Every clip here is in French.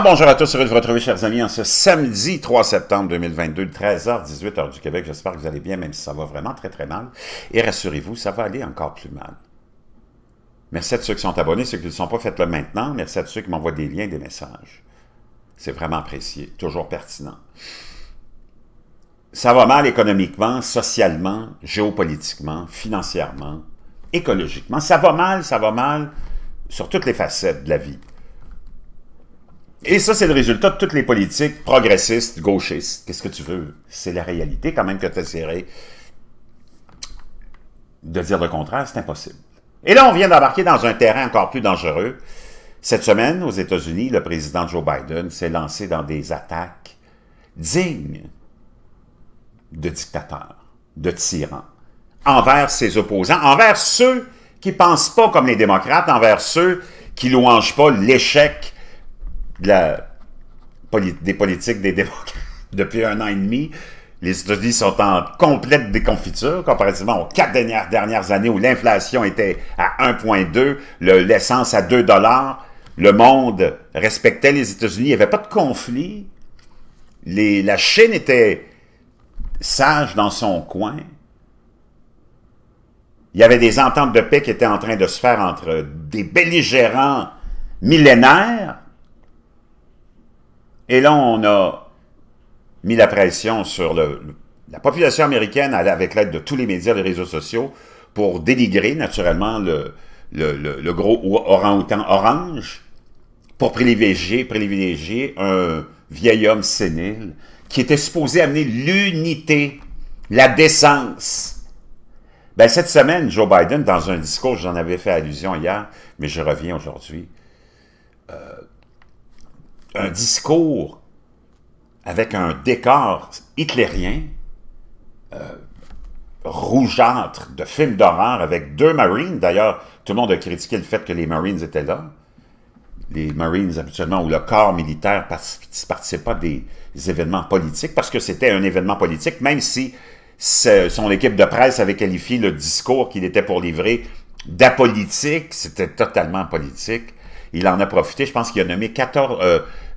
bonjour à tous, heureux de vous retrouver, chers amis, en ce samedi 3 septembre 2022, 13h18, h du Québec. J'espère que vous allez bien, même si ça va vraiment très, très mal. Et rassurez-vous, ça va aller encore plus mal. Merci à ceux qui sont abonnés, ceux qui ne le sont pas, faites-le maintenant. Merci à ceux qui m'envoient des liens, des messages. C'est vraiment apprécié, toujours pertinent. Ça va mal économiquement, socialement, géopolitiquement, financièrement, écologiquement. Ça va mal, ça va mal sur toutes les facettes de la vie. Et ça, c'est le résultat de toutes les politiques progressistes, gauchistes. Qu'est-ce que tu veux? C'est la réalité quand même que tu essaierais de dire le contraire, c'est impossible. Et là, on vient d'embarquer dans un terrain encore plus dangereux. Cette semaine, aux États-Unis, le président Joe Biden s'est lancé dans des attaques dignes de dictateurs, de tyrans, envers ses opposants, envers ceux qui pensent pas comme les démocrates, envers ceux qui louangent pas l'échec la, des politiques des depuis un an et demi. Les États-Unis sont en complète déconfiture comparativement aux quatre dernières, dernières années où l'inflation était à 1,2, l'essence à 2 dollars. Le monde respectait les États-Unis. Il n'y avait pas de conflit. Les, la Chine était sage dans son coin. Il y avait des ententes de paix qui étaient en train de se faire entre des belligérants millénaires et là, on a mis la pression sur la population américaine avec l'aide de tous les médias, les réseaux sociaux, pour dénigrer naturellement le, gros orang orange, pour privilégier, privilégier un vieil homme sénile qui était supposé amener l'unité, la décence. Ben, cette semaine, Joe Biden, dans un discours, j'en avais fait allusion hier, mais je reviens aujourd'hui, euh, un discours avec un décor hitlérien, euh, rougeâtre, de film d'horreur, avec deux Marines. D'ailleurs, tout le monde a critiqué le fait que les Marines étaient là. Les Marines, habituellement, ou le corps militaire ne participait pas des événements politiques, parce que c'était un événement politique, même si son équipe de presse avait qualifié le discours qu'il était pour livrer d'apolitique, c'était totalement politique il en a profité. Je pense qu'il a nommé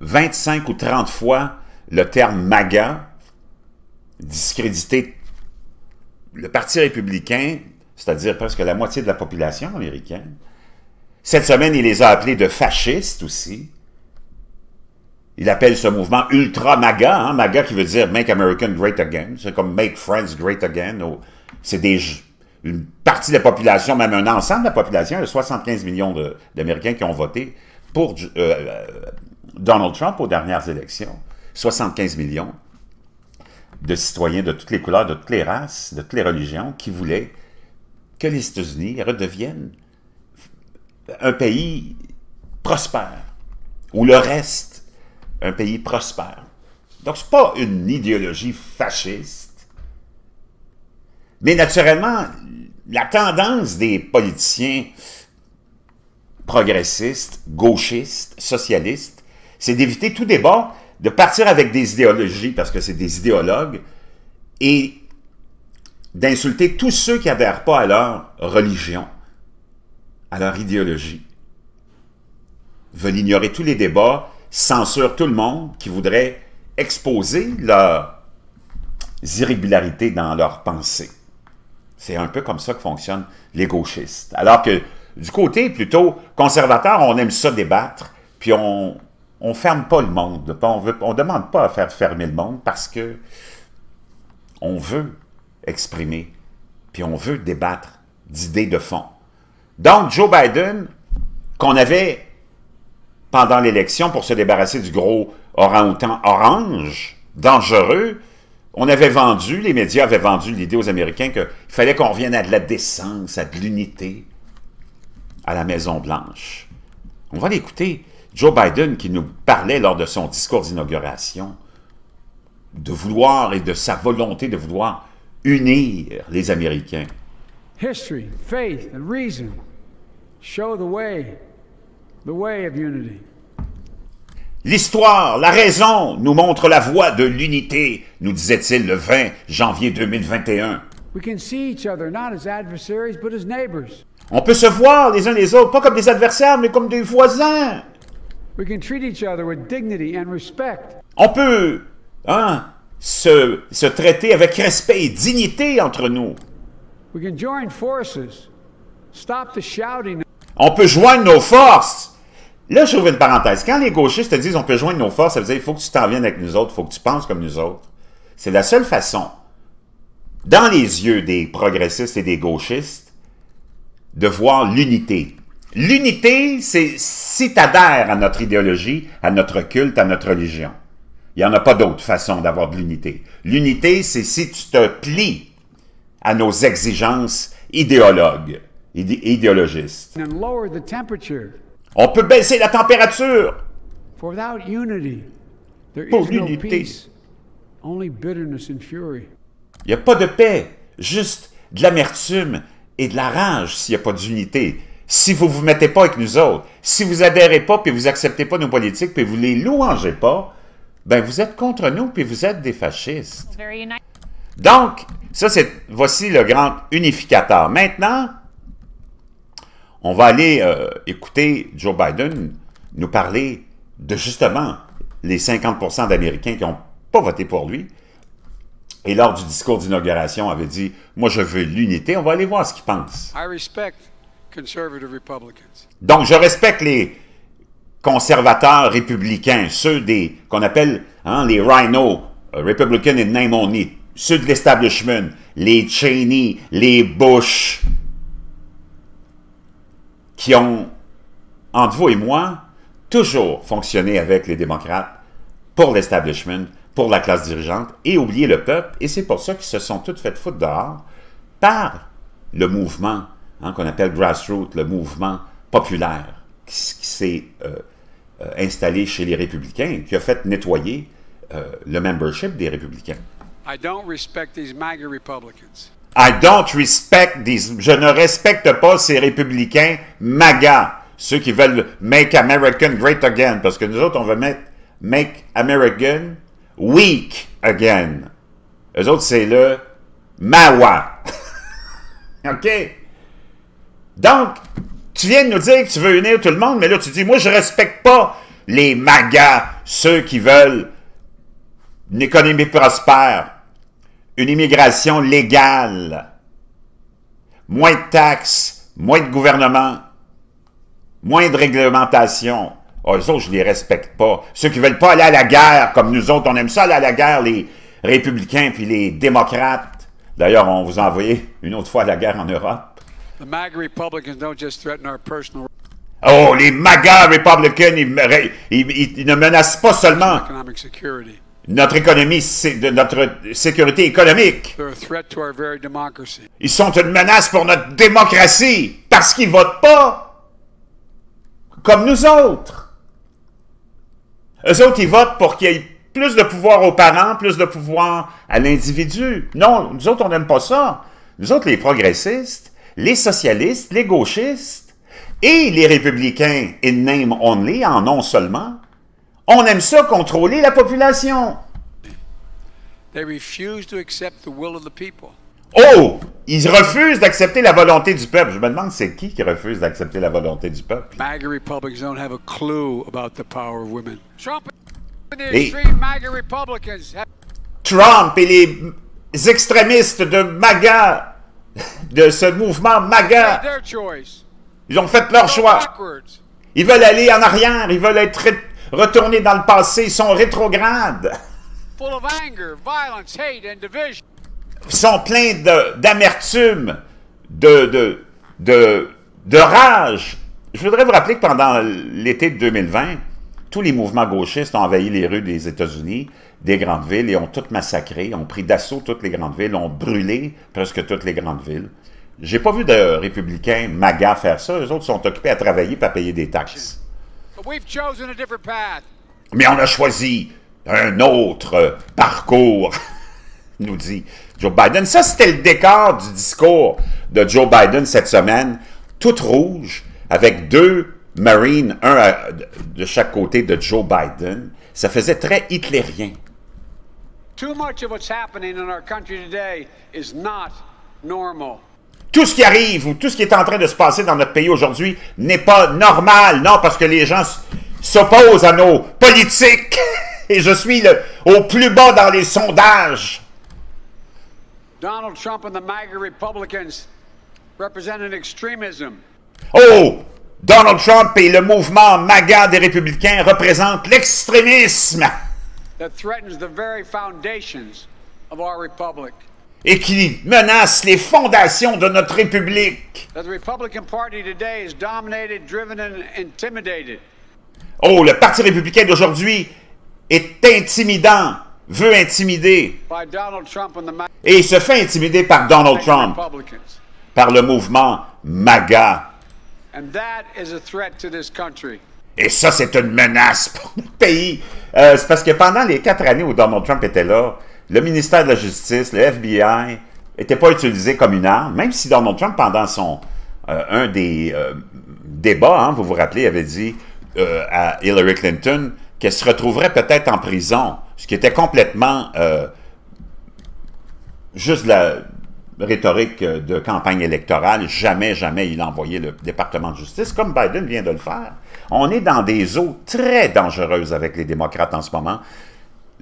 25 euh, ou 30 fois le terme MAGA, discrédité le Parti républicain, c'est-à-dire presque la moitié de la population américaine. Cette semaine, il les a appelés de fascistes aussi. Il appelle ce mouvement ultra MAGA, hein. MAGA qui veut dire Make American Great Again. C'est comme Make Friends Great Again. C'est des une partie de la population, même un ensemble de la population, il y a 75 millions d'Américains qui ont voté pour euh, euh, Donald Trump aux dernières élections. 75 millions de citoyens de toutes les couleurs, de toutes les races, de toutes les religions qui voulaient que les États-Unis redeviennent un pays prospère, ou le reste, un pays prospère. Donc, ce n'est pas une idéologie fasciste, mais naturellement, la tendance des politiciens progressistes, gauchistes, socialistes, c'est d'éviter tout débat, de partir avec des idéologies, parce que c'est des idéologues, et d'insulter tous ceux qui n'adhèrent pas à leur religion, à leur idéologie. veulent ignorer tous les débats, censurent tout le monde qui voudrait exposer leurs irrégularités dans leur pensée. C'est un peu comme ça que fonctionnent les gauchistes. Alors que du côté plutôt conservateur, on aime ça débattre, puis on on ferme pas le monde. On ne on demande pas à faire fermer le monde parce que on veut exprimer, puis on veut débattre d'idées de fond. Donc, Joe Biden, qu'on avait pendant l'élection pour se débarrasser du gros orang orange, dangereux, on avait vendu, les médias avaient vendu l'idée aux Américains qu'il fallait qu'on revienne à de la décence, à de l'unité, à la Maison-Blanche. On va l'écouter. Joe Biden qui nous parlait lors de son discours d'inauguration de vouloir et de sa volonté de vouloir unir les Américains. History, faith and reason show the way, the way of unity. L'histoire, la raison nous montre la voie de l'unité, nous disait-il le 20 janvier 2021. On peut se voir les uns les autres, pas comme des adversaires, mais comme des voisins. On peut hein, se traiter avec respect et dignité entre nous. On peut joindre nos forces, Là, j'ouvre une parenthèse. Quand les gauchistes te disent on peut joindre nos forces, ça veut dire il faut que tu t'en viennes avec nous autres, il faut que tu penses comme nous autres. C'est la seule façon, dans les yeux des progressistes et des gauchistes, de voir l'unité. L'unité, c'est si tu adhères à notre idéologie, à notre culte, à notre religion. Il n'y en a pas d'autre façon d'avoir de l'unité. L'unité, c'est si tu te plies à nos exigences idéologues, idéologistes. On peut baisser la température. Pour l'unité, il n'y a pas de paix, juste de l'amertume et de la rage s'il n'y a pas d'unité. Si vous ne vous mettez pas avec nous autres, si vous adhérez pas, puis vous acceptez pas nos politiques, puis vous les louangez pas, ben vous êtes contre nous, puis vous êtes des fascistes. Donc, ça c'est, voici le grand unificateur. Maintenant, on va aller euh, écouter Joe Biden nous parler de justement les 50 d'Américains qui n'ont pas voté pour lui. Et lors du discours d'inauguration, avait dit Moi, je veux l'unité. On va aller voir ce qu'il pense. Donc, je respecte les conservateurs républicains, ceux des qu'on appelle hein, les Rhino, euh, Republican in name only, ceux de l'establishment, les Cheney, les Bush, qui ont, entre vous et moi, toujours fonctionné avec les démocrates pour l'establishment, pour la classe dirigeante, et oublié le peuple. Et c'est pour ça qu'ils se sont toutes faites foutre dehors par le mouvement hein, qu'on appelle grassroots, le mouvement populaire qui, s'est euh, euh, installé chez les républicains, qui a fait nettoyer euh, le membership des républicains. I don't respect these. Je ne respecte pas ces républicains MAGA, ceux qui veulent Make American Great Again, parce que nous autres, on veut mettre Make American Weak Again. Eux autres, c'est le MAWA. OK? Donc, tu viens nous dire que tu veux unir tout le monde, mais là, tu dis, moi, je respecte pas les MAGA, ceux qui veulent une économie prospère une immigration légale. Moins de taxes, moins de gouvernement, moins de réglementation. Oh, eux autres, je les respecte pas. Ceux qui veulent pas aller à la guerre, comme nous autres, on aime ça aller à la guerre, les républicains puis les démocrates. D'ailleurs, on vous a envoyé une autre fois à la guerre en Europe. Oh, les MAGA républicains, ils ne menacent pas seulement notre économie, notre sécurité économique. Ils sont une menace pour notre démocratie parce qu'ils votent pas comme nous autres. Eux autres, ils votent pour qu'il y ait plus de pouvoir aux parents, plus de pouvoir à l'individu. Non, nous autres, on n'aime pas ça. Nous autres, les progressistes, les socialistes, les gauchistes et les républicains in name only, en nom seulement, on aime ça contrôler la population. Oh! Ils refusent d'accepter la volonté du peuple. Je me demande c'est qui qui refuse d'accepter la volonté du peuple. MAGA Trump Trump et les extrémistes de MAGA, de ce mouvement MAGA, ils ont fait leur choix. Ils veulent aller en arrière, ils veulent être retourner dans le passé, ils sont rétrogrades. Ils sont pleins d'amertume, de, de, de, de, rage. Je voudrais vous rappeler que pendant l'été de 2020, tous les mouvements gauchistes ont envahi les rues des États-Unis, des grandes villes, et ont toutes massacré, ont pris d'assaut toutes les grandes villes, ont brûlé presque toutes les grandes villes. J'ai pas vu de républicains magas faire ça. Eux autres sont occupés à travailler pas à payer des taxes. Mais on a choisi un autre parcours, nous dit Joe Biden. Ça, c'était le décor du discours de Joe Biden cette semaine, tout rouge, avec deux Marines, un de chaque côté de Joe Biden. Ça faisait très hitlérien. Too much of what's happening in our country today is not normal tout ce qui arrive ou tout ce qui est en train de se passer dans notre pays aujourd'hui n'est pas normal. Non, parce que les gens s'opposent à nos politiques. Et je suis au plus bas dans les sondages. Oh! Donald Trump et le mouvement MAGA des républicains représentent l'extrémisme et qui menace les fondations de notre République. Oh, le Parti républicain d'aujourd'hui est intimidant, veut intimider. Et il se fait intimider par Donald Trump, par le mouvement MAGA. Et ça, c'est une menace pour le pays. Euh, c'est parce que pendant les quatre années où Donald Trump était là, le ministère de la Justice, le FBI, n'était pas utilisé comme une arme, même si Donald Trump, pendant son euh, un des euh, débats, hein, vous vous rappelez, avait dit euh, à Hillary Clinton qu'elle se retrouverait peut-être en prison, ce qui était complètement juste la rhétorique de campagne électorale. Jamais, jamais il a envoyé le département de justice, comme Biden vient de le faire. On est dans des eaux très dangereuses avec les démocrates en ce moment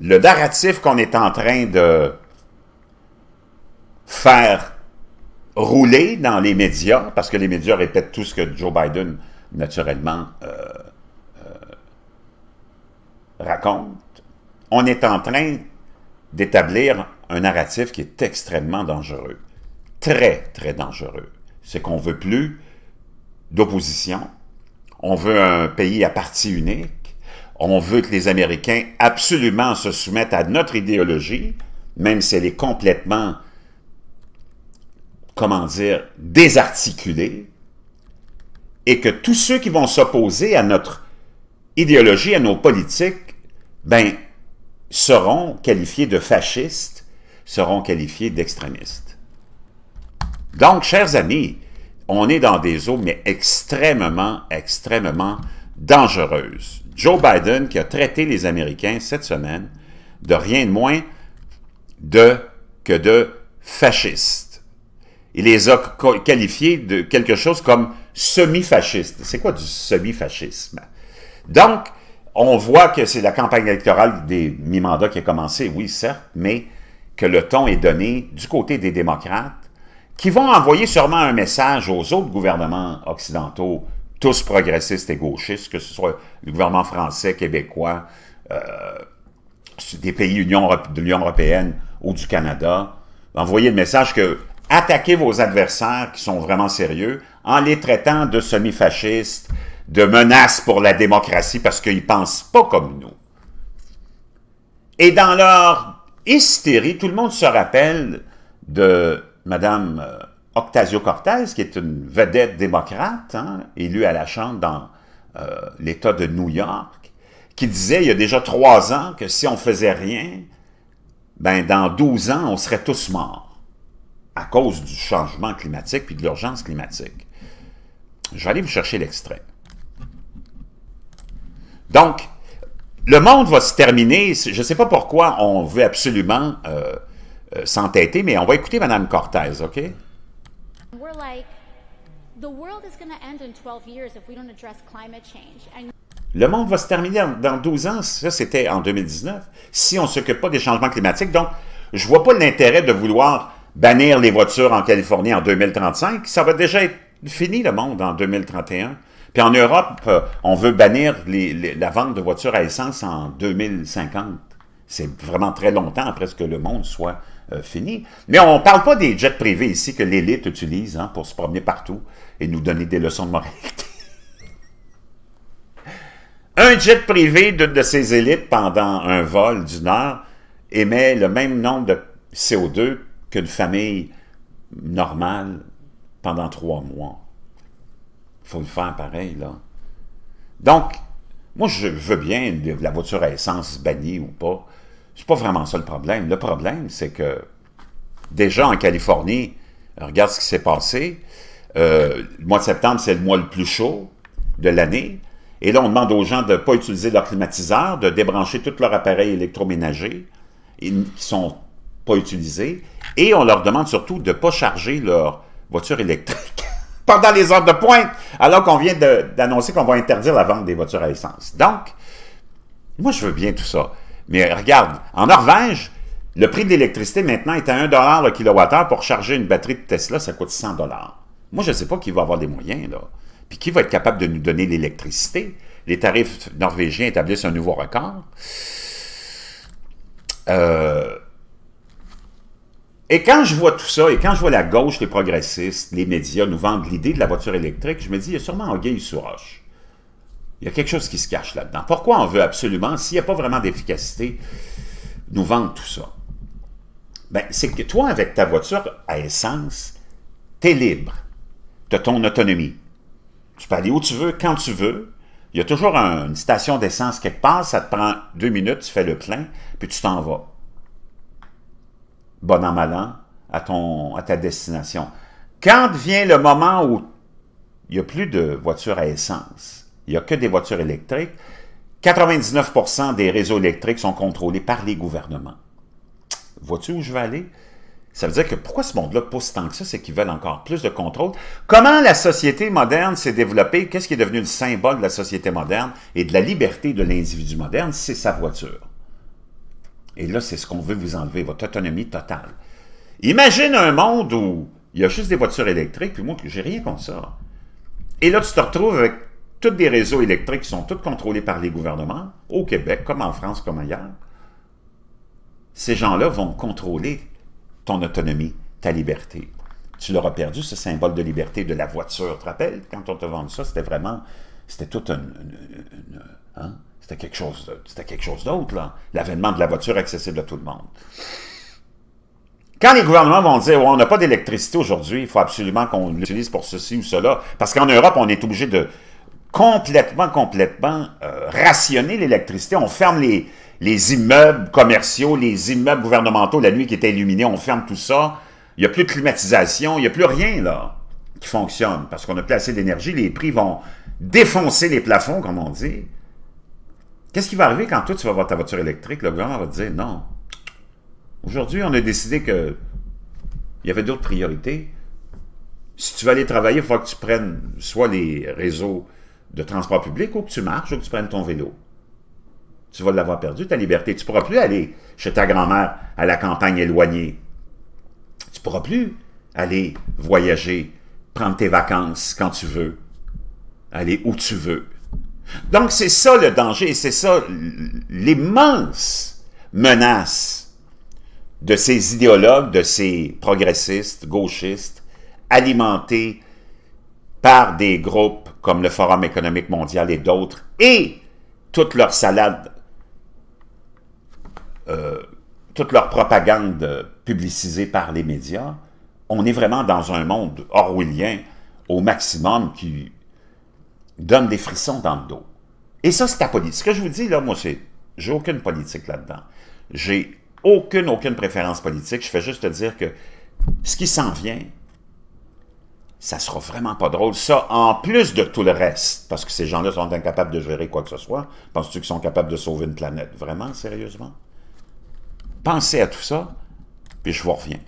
le narratif qu'on est en train de faire rouler dans les médias, parce que les médias répètent tout ce que Joe Biden, naturellement, euh, euh, raconte, on est en train d'établir un narratif qui est extrêmement dangereux. Très, très dangereux. C'est qu'on ne veut plus d'opposition, on veut un pays à partie unique, on veut que les Américains absolument se soumettent à notre idéologie, même si elle est complètement, comment dire, désarticulée, et que tous ceux qui vont s'opposer à notre idéologie, à nos politiques, ben, seront qualifiés de fascistes, seront qualifiés d'extrémistes. Donc, chers amis, on est dans des eaux, mais extrêmement, extrêmement dangereuses. Joe Biden qui a traité les Américains cette semaine de rien de moins de, que de fascistes. Il les a qualifiés de quelque chose comme semi-fascistes. C'est quoi du semi-fascisme? Donc, on voit que c'est la campagne électorale des mi-mandats qui a commencé, oui, certes, mais que le ton est donné du côté des démocrates, qui vont envoyer sûrement un message aux autres gouvernements occidentaux tous progressistes et gauchistes, que ce soit le gouvernement français, québécois, euh, des pays de l'Union européenne ou du Canada, envoyez le message que attaquez vos adversaires qui sont vraiment sérieux en les traitant de semi-fascistes, de menaces pour la démocratie parce qu'ils ne pensent pas comme nous. Et dans leur hystérie, tout le monde se rappelle de Madame euh, Octasio Cortez, qui est une vedette démocrate, hein, élu élue à la Chambre dans euh, l'État de New York, qui disait il y a déjà trois ans que si on faisait rien, ben dans douze ans, on serait tous morts à cause du changement climatique puis de l'urgence climatique. Je vais aller vous chercher l'extrait. Donc, le monde va se terminer. Je ne sais pas pourquoi on veut absolument euh, euh, s'entêter, mais on va écouter Mme Cortez, OK? Le monde va se terminer dans 12 ans, ça c'était en 2019, si on ne s'occupe pas des changements climatiques. Donc, je ne vois pas l'intérêt de vouloir bannir les voitures en Californie en 2035. Ça va déjà être fini le monde en 2031. Puis en Europe, euh, on veut bannir la vente de voitures à essence en 2050. C'est vraiment très longtemps après ce que le monde soit euh, Mais on ne parle pas des jets privés ici que l'élite utilise hein, pour se promener partout et nous donner des leçons de moralité. un jet privé d'une de ces élites pendant un vol du Nord émet le même nombre de CO2 qu'une famille normale pendant trois mois. Il faut le faire pareil, là. Donc, moi, je veux bien la voiture à essence bannie ou pas. C'est pas vraiment ça le problème. Le problème, c'est que déjà en Californie, regarde ce qui s'est passé. Euh, le mois de septembre, c'est le mois le plus chaud de l'année. Et là, on demande aux gens de ne pas utiliser leur climatiseur, de débrancher tous leurs appareils électroménagers qui ne sont pas utilisés. Et on leur demande surtout de ne pas charger leur voiture électrique pendant les heures de pointe, alors qu'on vient d'annoncer qu'on va interdire la vente des voitures à essence. Donc, moi, je veux bien tout ça. Mais regarde, en Norvège, le prix de l'électricité maintenant est à 1 le kilowattheure pour charger une batterie de Tesla, ça coûte 100 Moi, je ne sais pas qui va avoir les moyens, là. Puis qui va être capable de nous donner l'électricité? Les tarifs norvégiens établissent un nouveau record. Euh, et quand je vois tout ça, et quand je vois la gauche, les progressistes, les médias nous vendent l'idée de la voiture électrique, je me dis, il y a sûrement un gain sous roche. Il y a quelque chose qui se cache là-dedans. Pourquoi on veut absolument, s'il n'y a pas vraiment d'efficacité, nous vendre tout ça? Ben, c'est que toi, avec ta voiture à essence, tu es libre. Tu as ton autonomie. Tu peux aller où tu veux, quand tu veux. Il y a toujours une station d'essence quelque part, ça te prend deux minutes, tu fais le plein, puis tu t'en vas. Bon an, mal à, ton, à ta destination. Quand vient le moment où il n'y a plus de voiture à essence, il n'y a que des voitures électriques. 99 des réseaux électriques sont contrôlés par les gouvernements. Vois-tu où je vais aller? Ça veut dire que pourquoi ce monde-là pousse tant que ça, c'est qu'ils veulent encore plus de contrôle. Comment la société moderne s'est développée? Qu'est-ce qui est devenu le symbole de la société moderne et de la liberté de l'individu moderne? C'est sa voiture. Et là, c'est ce qu'on veut vous enlever, votre autonomie totale. Imagine un monde où il y a juste des voitures électriques, puis moi, j'ai rien contre ça. Et là, tu te retrouves avec tous des réseaux électriques qui sont toutes contrôlés par les gouvernements, au Québec, comme en France, comme ailleurs, ces gens-là vont contrôler ton autonomie, ta liberté. Tu l'auras perdu, ce symbole de liberté de la voiture. Tu te rappelles, quand on te vend ça, c'était vraiment, c'était tout un... Hein? C'était quelque chose, c'était quelque chose d'autre, là. L'avènement de la voiture accessible à tout le monde. Quand les gouvernements vont dire, on n'a pas d'électricité aujourd'hui, il faut absolument qu'on l'utilise pour ceci ou cela, parce qu'en Europe, on est obligé de, complètement, complètement euh, rationner l'électricité. On ferme les, les, immeubles commerciaux, les immeubles gouvernementaux, la nuit qui était illuminée, on ferme tout ça. Il n'y a plus de climatisation, il n'y a plus rien là qui fonctionne parce qu'on a plus assez d'énergie. Les prix vont défoncer les plafonds, comme on dit. Qu'est-ce qui va arriver quand toi tu vas avoir ta voiture électrique? Le gouvernement va te dire non. Aujourd'hui, on a décidé que il y avait d'autres priorités. Si tu veux aller travailler, il faut que tu prennes soit les réseaux de transport public ou que tu marches ou que tu prennes ton vélo. Tu vas l'avoir perdu, ta liberté. Tu ne pourras plus aller chez ta grand-mère à la campagne éloignée. Tu ne pourras plus aller voyager, prendre tes vacances quand tu veux, aller où tu veux. Donc c'est ça le danger et c'est ça l'immense menace de ces idéologues, de ces progressistes, gauchistes, alimentés par des groupes comme le Forum économique mondial et d'autres, et toute leur salade, euh, toute leur propagande publicisée par les médias, on est vraiment dans un monde orwellien au maximum qui donne des frissons dans le dos. Et ça, c'est la politique. Ce que je vous dis, là, moi, c'est... J'ai aucune politique là-dedans. J'ai aucune, aucune préférence politique. Je fais juste dire que ce qui s'en vient, ça sera vraiment pas drôle. Ça, en plus de tout le reste, parce que ces gens-là sont incapables de gérer quoi que ce soit, penses-tu qu'ils sont capables de sauver une planète? Vraiment, sérieusement? Pensez à tout ça, puis je vous reviens.